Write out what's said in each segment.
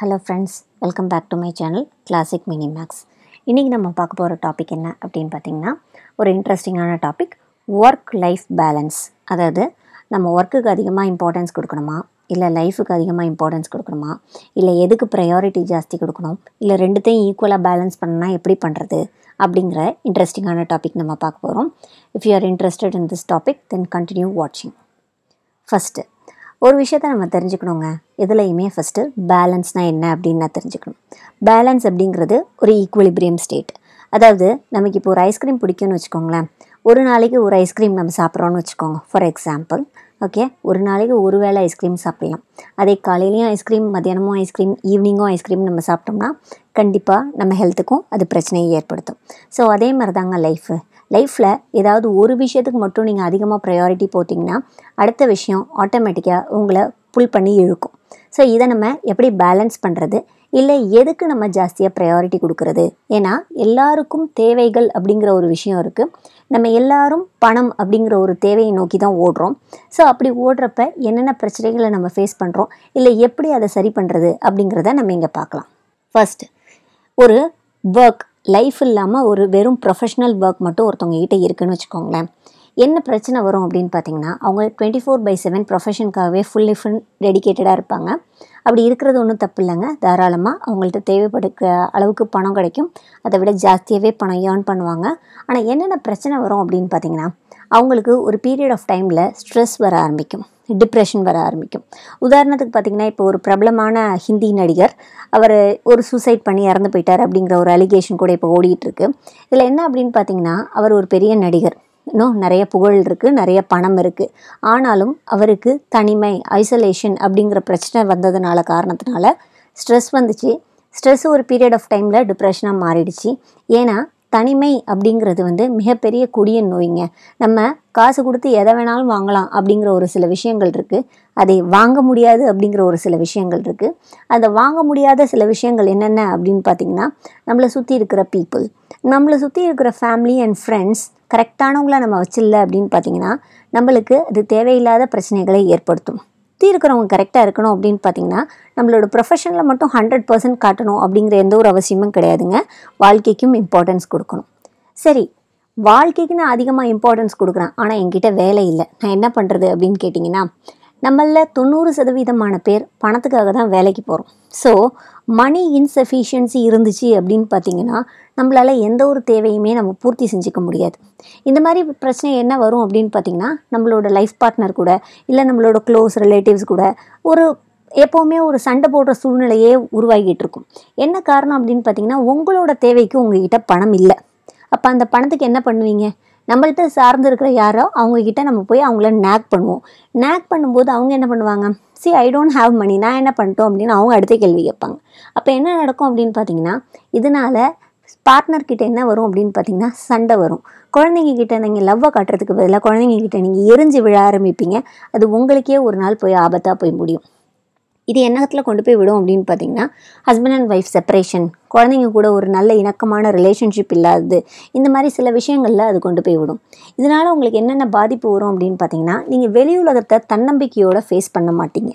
Hello friends welcome back to my channel classic mini max இன்றைக்கி நம்ம பார்க்க போகிற டாபிக் என்ன அப்படின்னு பார்த்தீங்கன்னா ஒரு இன்ட்ரெஸ்டிங்கான டாபிக் ஒர்க் லைஃப் பேலன்ஸ் அதாவது நம்ம ஒர்க்குக்கு அதிகமாக இம்பார்ட்டன்ஸ் கொடுக்கணுமா இல்லை லைஃபுக்கு அதிகமாக இம்பார்ட்டன்ஸ் கொடுக்கணுமா இல்லை எதுக்கு ப்ரையாரிட்டி ஜாஸ்தி கொடுக்கணும் இல்லை ரெண்டுத்தையும் ஈக்குவலாக பேலன்ஸ் பண்ணால் எப்படி பண்ணுறது அப்படிங்கிற இன்ட்ரெஸ்டிங்கான டாபிக் நம்ம பார்க்க போகிறோம் if you are interested in this topic then continue வாட்சிங் ஃபஸ்ட்டு ஒரு விஷயத்தை நம்ம தெரிஞ்சுக்கணுங்க எதுலையுமே ஃபஸ்ட்டு பேலன்ஸ்னால் என்ன அப்படின்னு நான் தெரிஞ்சுக்கணும் பேலன்ஸ் அப்படிங்கிறது ஒரு ஈக்குவலிபிரியம் ஸ்டேட் அதாவது நமக்கு இப்போ ஒரு ஐஸ்கிரீம் பிடிக்கும்னு வச்சுக்கோங்களேன் ஒரு நாளைக்கு ஒரு ஐஸ்கிரீம் நம்ம சாப்பிட்றோன்னு வச்சுக்கோங்க ஃபார் எக்ஸாம்பிள் ஓகே ஒரு நாளைக்கு ஒரு வேளை ஐஸ்கிரீம் சாப்பிடலாம் அதே காலையிலையும் ஐஸ்கிரீம் மதியானமும் ஐஸ்கிரீம் ஈவினிங்கும் ஐஸ்கிரீம் நம்ம சாப்பிட்டோம்னா கண்டிப்பாக நம்ம ஹெல்த்துக்கும் அது பிரச்சனையை ஏற்படுத்தும் ஸோ அதே மாதிரி தாங்க லைஃபு லைஃப்பில் ஏதாவது ஒரு விஷயத்துக்கு மட்டும் நீங்கள் அதிகமாக ப்ரையாரிட்டி போட்டிங்கன்னா அடுத்த விஷயம் ஆட்டோமேட்டிக்காக உங்களை புல் பண்ணி இழுக்கும் ஸோ இதை நம்ம எப்படி பேலன்ஸ் பண்ணுறது இல்லை எதுக்கு நம்ம ஜாஸ்தியாக ப்ரையாரிட்டி கொடுக்கறது ஏன்னா எல்லாருக்கும் தேவைகள் அப்படிங்கிற ஒரு விஷயம் இருக்குது நம்ம எல்லாரும் பணம் அப்படிங்கிற ஒரு தேவையை நோக்கி தான் ஓடுறோம் ஸோ அப்படி ஓடுறப்ப என்னென்ன பிரச்சனைகளை நம்ம ஃபேஸ் பண்ணுறோம் இல்லை எப்படி அதை சரி பண்ணுறது அப்படிங்கிறத நம்ம இங்கே பார்க்கலாம் ஃபஸ்ட்டு ஒரு ஒர்க் லைஃப் இல்லாமல் ஒரு வெறும் ப்ரொஃபஷ்னல் ஒர்க் மட்டும் ஒருத்தவங்க கிட்டே இருக்குன்னு வச்சுக்கோங்களேன் என்ன பிரச்சனை வரும் அப்படின்னு பார்த்தீங்கன்னா அவங்க டுவெண்ட்டி ஃபோர் பை செவன் ப்ரொஃபஷனுக்காகவே ஃபுல் ஃபுல் டெடிக்கேட்டடாக இருப்பாங்க அப்படி இருக்கிறது ஒன்றும் தப்பு இல்லைங்க தாராளமாக அவங்கள்ட்ட தேவைப்படுக்க அளவுக்கு பணம் கிடைக்கும் அதை விட ஜாஸ்தியாகவே பணம் ஏர்ன் பண்ணுவாங்க ஆனால் என்னென்ன பிரச்சனை வரும் அப்படின்னு பார்த்தீங்கன்னா அவங்களுக்கு ஒரு பீரியட் ஆஃப் டைமில் ஸ்ட்ரெஸ் வர ஆரம்பிக்கும் டிப்ரெஷன் வர ஆரம்பிக்கும் உதாரணத்துக்கு பார்த்திங்கன்னா இப்போ ஒரு பிரபலமான ஹிந்தி நடிகர் அவர் ஒரு சூசைட் பண்ணி இறந்து போயிட்டார் அப்படிங்கிற ஒரு அலிகேஷன் கூட இப்போ ஓடிட்டுருக்கு இதில் என்ன அப்படின்னு பார்த்தீங்கன்னா அவர் ஒரு பெரிய நடிகர் இன்னும் நிறைய புகழ் இருக்குது நிறைய பணம் இருக்குது ஆனாலும் அவருக்கு தனிமை ஐசோலேஷன் அப்படிங்கிற பிரச்சனை வந்ததுனால காரணத்தினால ஸ்ட்ரெஸ் வந்துச்சு ஸ்ட்ரெஸ் ஒரு பீரியட் ஆஃப் டைமில் டிப்ரெஷனாக மாறிடுச்சு ஏன்னா தனிமை அப்படிங்கிறது வந்து மிகப்பெரிய கொடிய நோய்ங்க நம்ம காசு கொடுத்து எதை வேணாலும் வாங்கலாம் அப்படிங்கிற ஒரு சில விஷயங்கள் இருக்குது அதை வாங்க முடியாது அப்படிங்கிற ஒரு சில விஷயங்கள் இருக்குது அதை வாங்க முடியாத சில விஷயங்கள் என்னென்ன அப்படின்னு பார்த்திங்கன்னா நம்மளை சுற்றி இருக்கிற பீப்புள் நம்மளை சுற்றி இருக்கிற ஃபேமிலி அண்ட் ஃப்ரெண்ட்ஸ் கரெக்டானவங்கள நம்ம வச்சில்ல அப்படின்னு பார்த்திங்கன்னா நம்மளுக்கு அது தேவையில்லாத பிரச்சனைகளை ஏற்படுத்தும் சுற்றி இருக்கிறவங்க கரெக்டாக இருக்கணும் அப்படின்னு பார்த்தீங்கன்னா நம்மளோட ப்ரொஃபஷனில் மட்டும் ஹண்ட்ரட் பர்சன்ட் காட்டணும் அப்படிங்கிற எந்த ஒரு அவசியமும் கிடையாதுங்க வாழ்க்கைக்கும் இம்பார்ட்டன்ஸ் கொடுக்கணும் சரி வாழ்க்கைக்கு நான் அதிகமாக இம்பார்ட்டன்ஸ் கொடுக்குறேன் ஆனால் என்கிட்ட வேலை இல்லை நான் என்ன பண்ணுறது அப்படின்னு கேட்டிங்கன்னா நம்மளில் தொண்ணூறு சதவீதமான பேர் பணத்துக்காக தான் வேலைக்கு போகிறோம் ஸோ மணி இன்சஃபிஷியன்சி இருந்துச்சு அப்படின்னு பார்த்தீங்கன்னா நம்மளால் எந்த ஒரு தேவையுமே நம்ம பூர்த்தி செஞ்சுக்க முடியாது இந்த மாதிரி பிரச்சனை என்ன வரும் அப்படின்னு பார்த்தீங்கன்னா நம்மளோட லைஃப் பார்ட்னர் கூட இல்லை நம்மளோட க்ளோஸ் ரிலேட்டிவ்ஸ் கூட ஒரு எப்போவுமே ஒரு சண்டை போடுற சூழ்நிலையே உருவாகிட்டு இருக்கும் என்ன காரணம் அப்படின்னு பார்த்தீங்கன்னா உங்களோட தேவைக்கு உங்ககிட்ட பணம் இல்லை அப்போ அந்த பணத்துக்கு என்ன பண்ணுவீங்க நம்மள்கிட்ட சார்ந்து இருக்கிற யாரோ அவங்கக்கிட்ட நம்ம போய் அவங்கள நேக் பண்ணுவோம் நேக் பண்ணும்போது அவங்க என்ன பண்ணுவாங்க see I don't have money நான் என்ன பண்ணிட்டோம் அப்படின்னு அவங்க அடுத்த கேள்வி கேட்பாங்க அப்போ என்ன நடக்கும் அப்படின்னு பார்த்தீங்கன்னா இதனால் பார்ட்னர்கிட்ட என்ன வரும் அப்படின்னு பார்த்தீங்கன்னா சண்டை வரும் குழந்தைங்க கிட்ட நீங்கள் லவ்வை காட்டுறதுக்கு பதிலாக குழந்தைங்க கிட்ட நீங்கள் எரிஞ்சு விழ ஆரம்பிப்பீங்க அது உங்களுக்கே ஒரு நாள் போய் ஆபத்தாக போய் முடியும் இது என்னத்தில் கொண்டு போய் விடும் அப்படின்னு பார்த்தீங்கன்னா ஹஸ்பண்ட் அண்ட் ஒய்ஃப் செப்பரேஷன் குழந்தைங்க கூட ஒரு நல்ல இணக்கமான ரிலேஷன்ஷிப் இல்லாதது இந்த மாதிரி சில விஷயங்களில் அது கொண்டு போய் விடும் இதனால் உங்களுக்கு என்னென்ன பாதிப்பு வரும் அப்படின்னு பார்த்தீங்கன்னா நீங்கள் வெளி உலகத்தை தன்னம்பிக்கையோடு ஃபேஸ் பண்ண மாட்டீங்க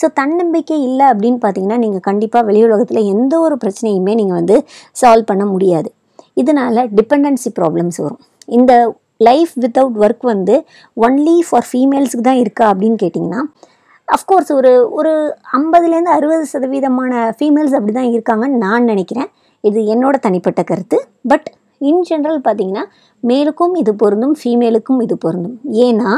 ஸோ தன்னம்பிக்கை இல்லை அப்படின்னு பார்த்தீங்கன்னா நீங்கள் கண்டிப்பாக வெளி உலகத்தில் எந்த ஒரு பிரச்சனையுமே நீங்கள் வந்து சால்வ் பண்ண முடியாது இதனால் டிபெண்டன்சி ப்ராப்ளம்ஸ் வரும் இந்த லைஃப் வித்தவுட் ஒர்க் வந்து ஒன்லி ஃபார் ஃபீமேல்ஸுக்கு தான் இருக்கா அப்படின்னு கேட்டிங்கன்னா அஃப்கோர்ஸ் ஒரு ஒரு ஐம்பதுலேருந்து அறுபது சதவீதமான ஃபீமேல்ஸ் அப்படி தான் இருக்காங்கன்னு நான் நினைக்கிறேன் இது என்னோடய தனிப்பட்ட கருத்து பட் இன் ஜென்ரல் பார்த்திங்கன்னா மேலுக்கும் இது பொருந்தும் ஃபீமேலுக்கும் இது பொருந்தும் ஏன்னா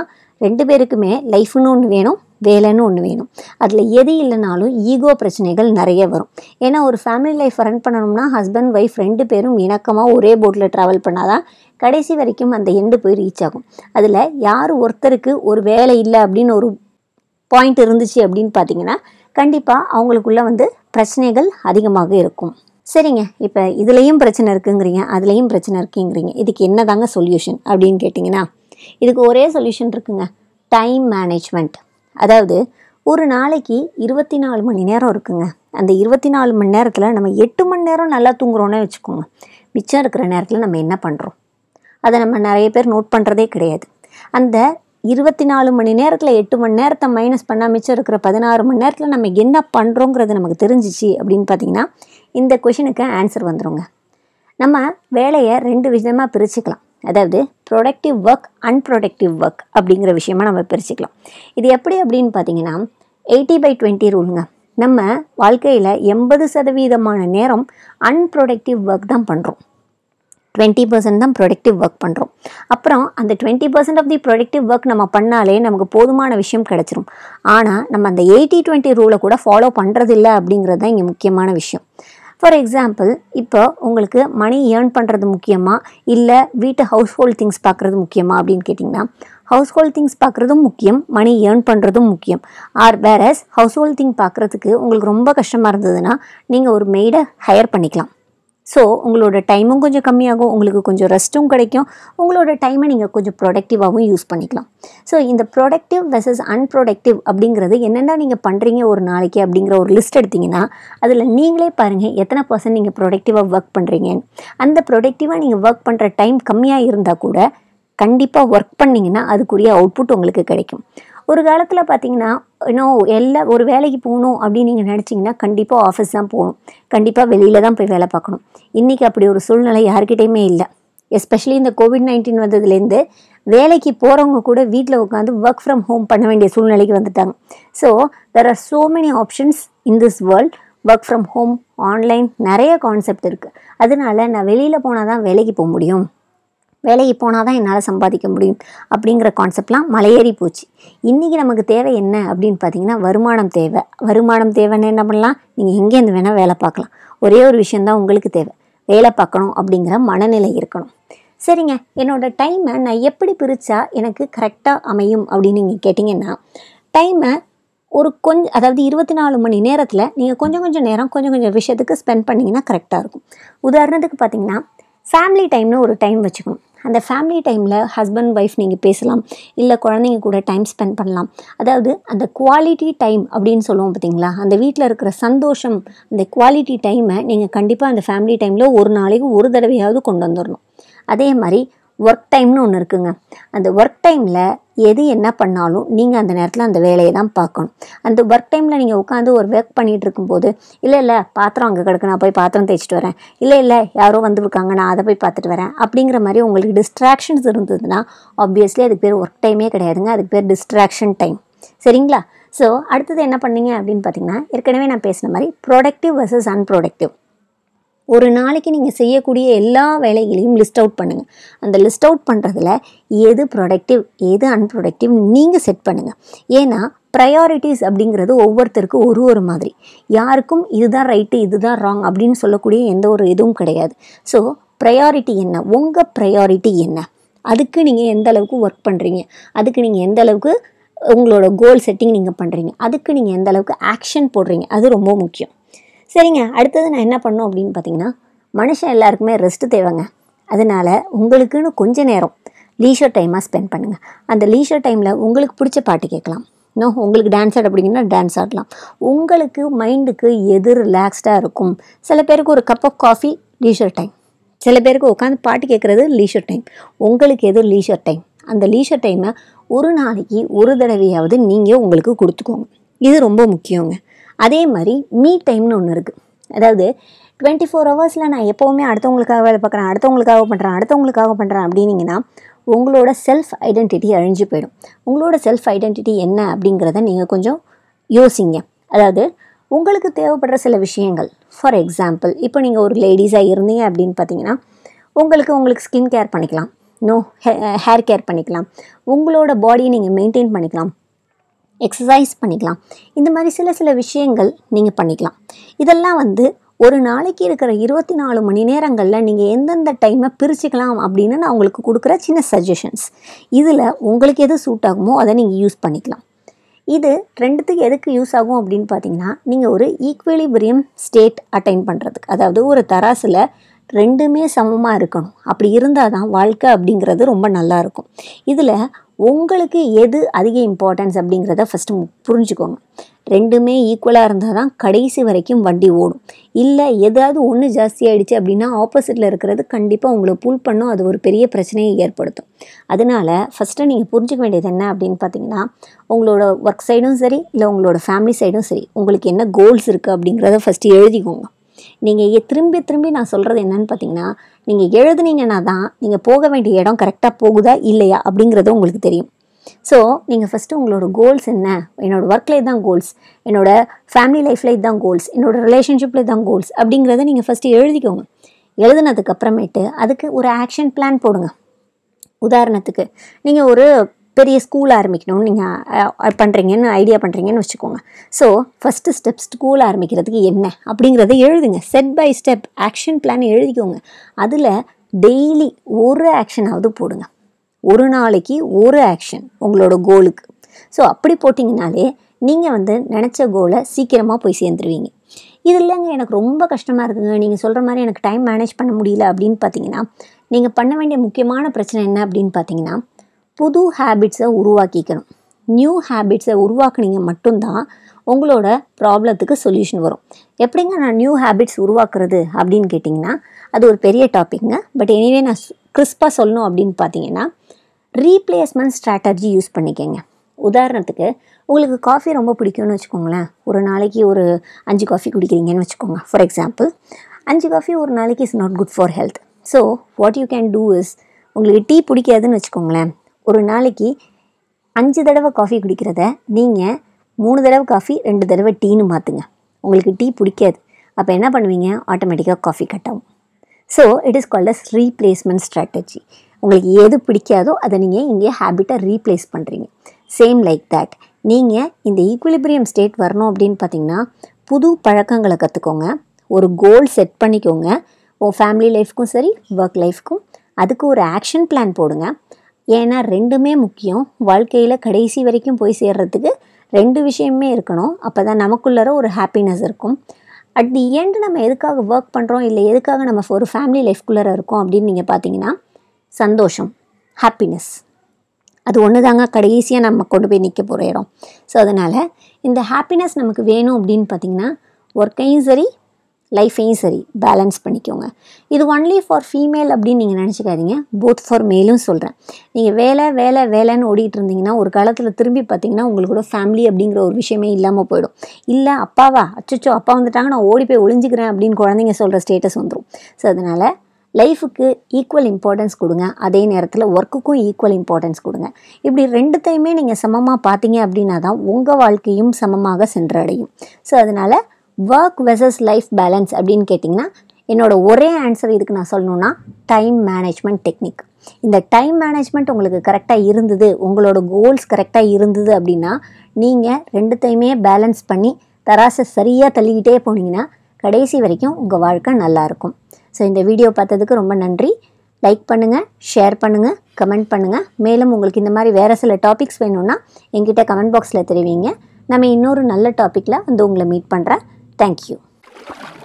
ரெண்டு பேருக்குமே லைஃப்னு ஒன்று வேணும் வேலைன்னு ஒன்று வேணும் அதில் எது இல்லைனாலும் ஈகோ பிரச்சனைகள் நிறைய வரும் ஏன்னா ஒரு ஃபேமிலி லைஃப் ரன் பண்ணணும்னா ஹஸ்பண்ட் ஒய்ஃப் ரெண்டு பேரும் இணக்கமாக ஒரே போட்டில் ட்ராவல் பண்ணாதான் கடைசி வரைக்கும் அந்த எண்டு போய் ரீச் ஆகும் அதில் யார் ஒருத்தருக்கு ஒரு வேலை இல்லை அப்படின்னு ஒரு பாயிண்ட் இருந்துச்சு அப்படின்னு பார்த்தீங்கன்னா கண்டிப்பாக அவங்களுக்குள்ளே வந்து பிரச்சனைகள் அதிகமாக இருக்கும் சரிங்க இப்போ இதுலேயும் பிரச்சனை இருக்குங்கிறீங்க அதுலேயும் பிரச்சனை இருக்குங்கிறீங்க இதுக்கு என்ன தாங்க சொல்யூஷன் அப்படின்னு கேட்டிங்கன்னா இதுக்கு ஒரே சொல்யூஷன் இருக்குங்க டைம் மேனேஜ்மெண்ட் அதாவது ஒரு நாளைக்கு இருபத்தி நாலு மணி நேரம் இருக்குங்க அந்த இருபத்தி நாலு மணி நேரத்தில் நம்ம எட்டு மணி நேரம் நல்லா தூங்குறோன்னே வச்சுக்கோங்க மிச்சம் இருக்கிற நேரத்தில் நம்ம என்ன பண்ணுறோம் அதை நம்ம நிறைய பேர் நோட் பண்ணுறதே கிடையாது அந்த இருபத்தி நாலு மணி நேரத்தில் எட்டு மணி நேரத்தை மைனஸ் பண்ணால் மிச்சம் இருக்கிற பதினாறு மணி நேரத்தில் நம்ம என்ன பண்ணுறோங்கிறது நமக்கு தெரிஞ்சிச்சு அப்படின்னு பார்த்தீங்கன்னா இந்த கொஷினுக்கு ஆன்சர் வந்துடுங்க நம்ம வேலையை ரெண்டு விதமாக பிரிச்சுக்கலாம் அதாவது ப்ரொடக்டிவ் ஒர்க் அன்ப்ரொடக்டிவ் ஒர்க் அப்படிங்கிற விஷயமா நம்ம பிரிச்சுக்கலாம் இது எப்படி அப்படின்னு பார்த்தீங்கன்னா எயிட்டி பை டுவெண்ட்டி ரூலுங்க நம்ம வாழ்க்கையில் எண்பது சதவீதமான நேரம் அன்ப்ரொடக்டிவ் ஒர்க் தான் பண்ணுறோம் டுவெண்ட்டி பர்சன்ட் தான் ப்ரொடக்டிவ் ஒர்க் பண்ணுறோம் அப்புறம் அந்த twenty percent of the productive work நம்ம பண்ணாலே நமக்கு போதுமான விஷயம் கிடச்சிரும் ஆனால் நம்ம அந்த எயிட்டி டுவெண்ட்டி ரூலை கூட ஃபாலோ பண்ணுறதில்ல அப்படிங்கிறது தான் இங்கே முக்கியமான விஷயம் ஃபார் எக்ஸாம்பிள் இப்போ உங்களுக்கு மணி ஏர்ன் பண்ணுறது முக்கியமாக இல்லை வீட்டு ஹவுஸ் திங்ஸ் பார்க்குறது முக்கியமா அப்படின்னு கேட்டிங்கன்னா ஹவுஸ் திங்ஸ் பார்க்குறதும் முக்கியம் மணி ஏர்ன் பண்ணுறதும் முக்கியம் ஆர் வேறஸ் ஹவுஸ் திங் பார்க்குறதுக்கு உங்களுக்கு ரொம்ப கஷ்டமாக இருந்ததுன்னா நீங்கள் ஒரு மெய்டை ஹையர் பண்ணிக்கலாம் ஸோ உங்களோட டைமும் கொஞ்சம் கம்மியாகும் உங்களுக்கு கொஞ்சம் ரெஸ்ட்டும் கிடைக்கும் உங்களோட டைமை நீங்கள் கொஞ்சம் ப்ரொடக்டிவாகவும் யூஸ் பண்ணிக்கலாம் ஸோ இந்த ப்ரொடக்டிவ் வெர்சஸ் அன்ப்ரொடக்டிவ் அப்படிங்கிறது என்னென்ன நீங்கள் பண்ணுறீங்க ஒரு நாளைக்கு அப்படிங்கிற ஒரு லிஸ்ட் எடுத்திங்கன்னா அதில் நீங்களே பாருங்கள் எத்தனை பர்சன்ட் நீங்கள் ப்ரொடக்டிவாக ஒர்க் பண்ணுறீங்கன்னு அந்த ப்ரொடக்டிவாக நீங்கள் ஒர்க் பண்ணுற டைம் கம்மியாக இருந்தால் கூட கண்டிப்பாக ஒர்க் பண்ணிங்கன்னா அதுக்குரிய அவுட்புட் உங்களுக்கு கிடைக்கும் ஒரு காலத்தில் பார்த்தீங்கன்னா இன்னும் எல்லா ஒரு வேலைக்கு போகணும் அப்படின்னு நீங்கள் நினச்சிங்கன்னா கண்டிப்பாக ஆஃபீஸ் தான் போகணும் கண்டிப்பாக வெளியில் தான் போய் வேலை பார்க்கணும் இன்றைக்கி அப்படி ஒரு சூழ்நிலை யாருக்கிட்டேயுமே இல்லை எஸ்பெஷலி இந்த கோவிட் நைன்டீன் வந்ததுலேருந்து வேலைக்கு போகிறவங்க கூட வீட்டில் உட்காந்து ஒர்க் ஃப்ரம் ஹோம் பண்ண வேண்டிய சூழ்நிலைக்கு வந்துட்டாங்க so there are so many options in this world work from home online நிறைய கான்செப்ட் இருக்குது அதனால நான் வெளியில் போனால் தான் வேலைக்கு போக முடியும் வேலைக்கு போனால் தான் என்னால் சம்பாதிக்க முடியும் அப்படிங்கிற கான்செப்ட்லாம் மலையேறி போச்சு இன்றைக்கி நமக்கு தேவை என்ன அப்படின்னு பார்த்தீங்கன்னா வருமானம் தேவை வருமானம் தேவைன்னு என்ன பண்ணலாம் நீங்கள் எங்கேருந்து வேணால் வேலை பார்க்கலாம் ஒரே ஒரு விஷயந்தான் உங்களுக்கு தேவை வேலை பார்க்கணும் அப்படிங்கிற மனநிலை இருக்கணும் சரிங்க என்னோடய டைமை நான் எப்படி பிரித்தா எனக்கு கரெக்டாக அமையும் அப்படின்னு நீங்கள் கேட்டிங்கன்னா டைமை ஒரு கொஞ்சம் அதாவது இருபத்தி நாலு மணி நேரத்தில் நீங்கள் கொஞ்சம் கொஞ்சம் நேரம் கொஞ்சம் கொஞ்சம் விஷயத்துக்கு ஸ்பெண்ட் பண்ணிங்கன்னா கரெக்டாக இருக்கும் உதாரணத்துக்கு பார்த்தீங்கன்னா ஃபேமிலி டைம்னு ஒரு டைம் வச்சுக்கணும் அந்த ஃபேமிலி டைமில் ஹஸ்பண்ட் ஒய்ஃப் நீங்கள் பேசலாம் இல்லை குழந்தைங்க கூட டைம் ஸ்பெண்ட் பண்ணலாம் அதாவது அந்த குவாலிட்டி டைம் அப்படின்னு சொல்லுவோம் பார்த்தீங்களா அந்த வீட்டில் இருக்கிற சந்தோஷம் அந்த குவாலிட்டி டைமை நீங்கள் கண்டிப்பாக அந்த ஃபேமிலி டைமில் ஒரு நாளைக்கு ஒரு தடவையாவது கொண்டு வந்துடணும் அதே மாதிரி ஒர்க் டைம்னு ஒன்று இருக்குங்க அந்த ஒர்க் டைமில் எது என்ன பண்ணாலும் நீங்கள் அந்த நேரத்தில் அந்த வேலையை தான் பார்க்கணும் அந்த ஒர்க் டைமில் நீங்கள் உட்காந்து ஒரு ஒர்க் பண்ணிகிட்டு இருக்கும்போது இல்லை இல்லை பாத்திரம் அங்கே கிடக்கு நான் போய் பாத்திரம் தேய்ச்சிட்டு வரேன் இல்லை இல்லை யாரோ வந்துருக்காங்க நான் அதை போய் பார்த்துட்டு வரேன் அப்படிங்கிற மாதிரி உங்களுக்கு டிஸ்ட்ராக்ஷன்ஸ் இருந்ததுன்னா ஆப்வியஸ்லி அதுக்கு பேர் ஒர்க் டைமே கிடையாதுங்க அதுக்கு பேர் டிஸ்ட்ராக்ஷன் டைம் சரிங்களா ஸோ அடுத்தது என்ன பண்ணீங்க அப்படின்னு பார்த்தீங்கன்னா ஏற்கனவே நான் பேசின மாதிரி ப்ரொடக்டிவ் வர்சஸ் அன்ப்ரொடக்டிவ் ஒரு நாளைக்கு நீங்கள் செய்யக்கூடிய எல்லா வேலைகளையும் லிஸ்ட் அவுட் பண்ணுங்கள் அந்த லிஸ்ட் அவுட் பண்ணுறதுல எது ப்ரொடக்டிவ் எது அன்ப்ரொடக்டிவ் நீங்கள் செட் பண்ணுங்கள் ஏன்னா ப்ரையாரிட்டிஸ் அப்படிங்கிறது ஒவ்வொருத்தருக்கும் ஒரு ஒரு மாதிரி யாருக்கும் இதுதான் ரைட்டு இதுதான் ராங் அப்படின்னு சொல்லக்கூடிய எந்த ஒரு இதுவும் கிடையாது ஸோ ப்ரையாரிட்டி என்ன உங்கள் ப்ரையாரிட்டி என்ன அதுக்கு நீங்கள் எந்த அளவுக்கு ஒர்க் பண்ணுறீங்க அதுக்கு நீங்கள் எந்த அளவுக்கு உங்களோட கோல் செட்டிங் நீங்கள் பண்ணுறீங்க அதுக்கு நீங்கள் எந்த அளவுக்கு ஆக்ஷன் போடுறீங்க அது ரொம்ப முக்கியம் சரிங்க அடுத்தது நான் என்ன பண்ணோம் அப்படின்னு பார்த்தீங்கன்னா மனுஷன் எல்லாருக்குமே ரெஸ்ட்டு தேவைங்க அதனால் உங்களுக்குன்னு கொஞ்சம் நேரம் லீஷர் டைமாக ஸ்பெண்ட் பண்ணுங்கள் அந்த லீஷர் டைமில் உங்களுக்கு பிடிச்ச பாட்டு கேட்கலாம் இன்னும் உங்களுக்கு டான்ஸ் ஆட பிடிக்குன்னா டான்ஸ் ஆடலாம் உங்களுக்கு மைண்டுக்கு எது ரிலாக்ஸ்டாக இருக்கும் சில பேருக்கு ஒரு cup of coffee leisure time சில பேருக்கு உட்காந்து பாட்டு கேட்குறது லீஷர் டைம் உங்களுக்கு எது லீஷர் டைம் அந்த லீஷர் டைமை ஒரு நாளைக்கு ஒரு தடவையாவது நீங்கள் உங்களுக்கு கொடுத்துக்கோங்க இது ரொம்ப முக்கியங்க அதே மாதிரி மீ டைம்னு ஒன்று இருக்குது அதாவது டுவெண்ட்டி ஃபோர் ஹவர்ஸில் நான் எப்போவுமே அடுத்தவங்களுக்காக வேலை பார்க்குறேன் அடுத்தவங்களுக்காக பண்ணுறேன் அடுத்தவங்களுக்காக பண்ணுறேன் அப்படின்னீங்கன்னா உங்களோட செல்ஃப் ஐடென்டிட்டி அழிஞ்சு போயிடும் உங்களோட செல்ஃப் ஐடென்டிட்டி என்ன அப்படிங்கிறத நீங்கள் கொஞ்சம் யோசிங்க அதாவது உங்களுக்கு தேவைப்படுற சில விஷயங்கள் ஃபார் எக்ஸாம்பிள் இப்போ நீங்கள் ஒரு லேடிஸாக இருந்தீங்க அப்படின்னு பார்த்தீங்கன்னா உங்களுக்கு உங்களுக்கு ஸ்கின் கேர் பண்ணிக்கலாம் நோ ஹே ஹேர் கேர் பண்ணிக்கலாம் உங்களோட பாடியை நீங்கள் மெயின்டைன் பண்ணிக்கலாம் எக்ஸசைஸ் பண்ணிக்கலாம் இந்த மாதிரி சில சில விஷயங்கள் நீங்கள் பண்ணிக்கலாம் இதெல்லாம் வந்து ஒரு நாளைக்கு இருக்கிற இருபத்தி நாலு மணி நேரங்களில் நீங்கள் எந்தெந்த டைமை பிரிச்சுக்கலாம் அப்படின்னு நான் உங்களுக்கு கொடுக்குற சின்ன சஜஷன்ஸ் இதில் உங்களுக்கு எது சூட் ஆகுமோ அதை நீங்கள் யூஸ் பண்ணிக்கலாம் இது ரெண்டுத்துக்கு எதுக்கு யூஸ் ஆகும் அப்படின்னு பார்த்தீங்கன்னா நீங்கள் ஒரு ஈக்குவலிபிரியம் ஸ்டேட் அட்டைன் பண்ணுறதுக்கு அதாவது ஒரு தராசில் ரெண்டுமே சமமாக இருக்கணும் அப்படி இருந்தால் தான் வாழ்க்கை அப்படிங்கிறது ரொம்ப நல்லாயிருக்கும் இதில் உங்களுக்கு எது அதிக இம்பார்ட்டன்ஸ் அப்படிங்கிறத ஃபஸ்ட்டு புரிஞ்சுக்கோங்க ரெண்டுமே ஈக்குவலாக இருந்தால் தான் கடைசி வரைக்கும் வண்டி ஓடும் இல்லை ஏதாவது ஒன்று ஜாஸ்தியாகிடுச்சு அப்படின்னா ஆப்போசிட்டில் இருக்கிறது கண்டிப்பாக உங்களை புல் பண்ணும் அது ஒரு பெரிய பிரச்சனையை ஏற்படுத்தும் அதனால் ஃபஸ்ட்டு நீங்கள் புரிஞ்சுக்க வேண்டியது என்ன அப்படின்னு பார்த்தீங்கன்னா உங்களோட ஒர்க் சைடும் சரி இல்லை உங்களோட ஃபேமிலி சைடும் சரி உங்களுக்கு என்ன கோல்ஸ் இருக்குது அப்படிங்கிறத ஃபஸ்ட்டு எழுதிக்கோங்க நீங்கள் திரும்பி திரும்பி நான் சொல்கிறது என்னன்னு பார்த்தீங்கன்னா நீங்கள் எழுதுனீங்கன்னா தான் நீங்கள் போக வேண்டிய இடம் கரெக்டாக போகுதா இல்லையா அப்படிங்கிறது உங்களுக்கு தெரியும் ஸோ நீங்கள் ஃபஸ்ட்டு உங்களோட கோல்ஸ் என்ன என்னோடய ஒர்க்கில் தான் கோல்ஸ் என்னோடய ஃபேமிலி லைஃப்பில் தான் கோல்ஸ் என்னோடய ரிலேஷன்ஷிப்பில் தான் கோல்ஸ் அப்படிங்கிறத நீங்கள் ஃபஸ்ட்டு எழுதிக்கோங்க எழுதுனதுக்கப்புறமேட்டு அதுக்கு ஒரு ஆக்ஷன் பிளான் போடுங்க உதாரணத்துக்கு நீங்கள் ஒரு பெரிய ஸ்கூல் ஆரம்பிக்கணும்னு நீங்கள் பண்ணுறீங்கன்னு ஐடியா பண்ணுறீங்கன்னு வச்சுக்கோங்க ஸோ ஃபஸ்ட்டு ஸ்டெப் ஸ்கூல் ஆரம்பிக்கிறதுக்கு என்ன அப்படிங்கிறத எழுதுங்க step by step action plan எழுதிக்கோங்க அதில் டெய்லி ஒரு ஆக்ஷனாவது போடுங்க ஒரு நாளைக்கு ஒரு ஆக்ஷன் உங்களோட கோலுக்கு ஸோ அப்படி போட்டிங்கனாலே நீங்கள் வந்து நினச்ச கோலை சீக்கிரமாக போய் சேர்ந்துருவீங்க இது இல்லைங்க எனக்கு ரொம்ப கஷ்டமாக இருக்குங்க நீங்கள் சொல்கிற மாதிரி எனக்கு டைம் மேனேஜ் பண்ண முடியல அப்படின்னு பார்த்தீங்கன்னா நீங்கள் பண்ண வேண்டிய முக்கியமான பிரச்சனை என்ன அப்படின்னு பார்த்தீங்கன்னா புது ஹேபிட்ஸை உருவாக்கிக்கணும் நியூ ஹேபிட்ஸை உருவாக்குனீங்க மட்டும்தான் உங்களோட ப்ராப்ளத்துக்கு சொல்யூஷன் வரும் எப்படிங்க நான் நியூ ஹேபிட்ஸ் உருவாக்குறது அப்படின்னு கேட்டிங்கன்னா அது ஒரு பெரிய டாபிக்ங்க பட் எனிவே நான் கிறிஸ்பாக சொல்லணும் அப்படின்னு பார்த்தீங்கன்னா ரீப்ளேஸ்மெண்ட் ஸ்ட்ராட்டஜி யூஸ் பண்ணிக்கோங்க உதாரணத்துக்கு உங்களுக்கு காஃபி ரொம்ப பிடிக்கும்னு வச்சுக்கோங்களேன் ஒரு நாளைக்கு ஒரு அஞ்சு காஃபி குடிக்கிறீங்கன்னு வச்சுக்கோங்க ஃபார் எக்ஸாம்பிள் அஞ்சு காஃபி ஒரு நாளைக்கு is not good for health so what you can do is உங்களுக்கு டீ பிடிக்காதுன்னு வச்சுக்கோங்களேன் ஒரு நாளைக்கு அஞ்சு தடவை காஃபி குடிக்கிறத நீங்கள் மூணு தடவை காஃபி ரெண்டு தடவை டீன்னு மாற்றுங்க உங்களுக்கு டீ பிடிக்காது அப்போ என்ன பண்ணுவீங்க ஆட்டோமேட்டிக்காக காஃபி கட் ஆகும் so it is called as replacement strategy உங்களுக்கு எது பிடிக்காதோ அதை நீங்கள் இங்கே ஹேபிட்டாக ரீப்ளேஸ் பண்ணுறீங்க சேம் லைக் தட் நீங்கள் இந்த ஈக்குவலிபிரியம் ஸ்டேட் வரணும் அப்படின்னு பார்த்தீங்கன்னா புது பழக்கங்களை கற்றுக்கோங்க ஒரு கோல் செட் பண்ணிக்கோங்க உன் ஃபேமிலி லைஃப்க்கும் சரி ஒர்க் லைஃப்க்கும் அதுக்கு ஒரு ஆக்ஷன் பிளான் போடுங்க ஏன்னா ரெண்டுமே முக்கியம் வாழ்க்கையில் கடைசி வரைக்கும் போய் சேர்கிறதுக்கு ரெண்டு விஷயமே இருக்கணும் அப்போ தான் நமக்குள்ளார ஒரு ஹாப்பினஸ் இருக்கும் அட் தி எண்டு நம்ம எதுக்காக ஒர்க் பண்ணுறோம் இல்லை எதுக்காக நம்ம ஒரு ஃபேமிலி லைஃப்குள்ளார இருக்கோம் அப்படின்னு நீங்கள் பார்த்தீங்கன்னா சந்தோஷம் ஹாப்பினஸ் அது ஒன்று தாங்க கடைசியாக நம்ம கொண்டு போய் நிற்க போகிற இடம் ஸோ அதனால் இந்த ஹாப்பினஸ் நமக்கு வேணும் அப்படின்னு பார்த்திங்கன்னா ஒர்க்கையும் சரி லைஃப்பையும் சரி பேலன்ஸ் பண்ணிக்கோங்க இது ஒன்லி ஃபார் ஃபீமேல் அப்படின்னு நீங்கள் நினச்சிக்காதீங்க போத் ஃபார் மேலும் சொல்கிறேன் நீங்கள் வேலை வேலை வேலைன்னு ஓடிட்டு இருந்தீங்கன்னா ஒரு காலத்தில் திரும்பி பார்த்தீங்கன்னா கூட ஃபேமிலி அப்படிங்கிற ஒரு விஷயமே இல்லாமல் போயிடும் இல்லை அப்பாவா அச்சோ அப்பா வந்துட்டாங்க நான் ஓடி போய் ஒளிஞ்சிக்கிறேன் அப்படின்னு குழந்தைங்க சொல்கிற ஸ்டேட்டஸ் வந்துடும் ஸோ அதனால் லைஃபுக்கு ஈக்குவல் இம்பார்ட்டன்ஸ் கொடுங்க அதே நேரத்தில் ஒர்க்குக்கும் ஈக்குவல் இம்பார்ட்டன்ஸ் கொடுங்க இப்படி ரெண்டுத்தையுமே நீங்கள் சமமாக பார்த்தீங்க அப்படின்னா தான் உங்கள் வாழ்க்கையும் சமமாக சென்றடையும் ஸோ அதனால் ஒர்க் வெர்சஸ் லைஃப் பேலன்ஸ் அப்படின்னு கேட்டிங்கன்னா என்னோடய ஒரே ஆன்சர் இதுக்கு நான் சொல்லணுன்னா டைம் மேனேஜ்மெண்ட் டெக்னிக் இந்த டைம் மேனேஜ்மெண்ட் உங்களுக்கு கரெக்டாக இருந்தது உங்களோட கோல்ஸ் கரெக்டாக இருந்தது அப்படின்னா நீங்கள் ரெண்டுத்தையுமே பேலன்ஸ் பண்ணி தராசை சரியாக தள்ளிக்கிட்டே போனீங்கன்னா கடைசி வரைக்கும் உங்கள் வாழ்க்கை நல்லாயிருக்கும் ஸோ இந்த வீடியோ பார்த்ததுக்கு ரொம்ப நன்றி லைக் பண்ணுங்கள் ஷேர் பண்ணுங்கள் கமெண்ட் பண்ணுங்கள் மேலும் உங்களுக்கு இந்த மாதிரி வேறு சில டாபிக்ஸ் வேணும்னா எங்கிட்ட கமெண்ட் பாக்ஸில் தெரிவிங்க நம்ம இன்னொரு நல்ல டாப்பிக்கில் வந்து உங்களை மீட் பண்ணுறேன் Thank you.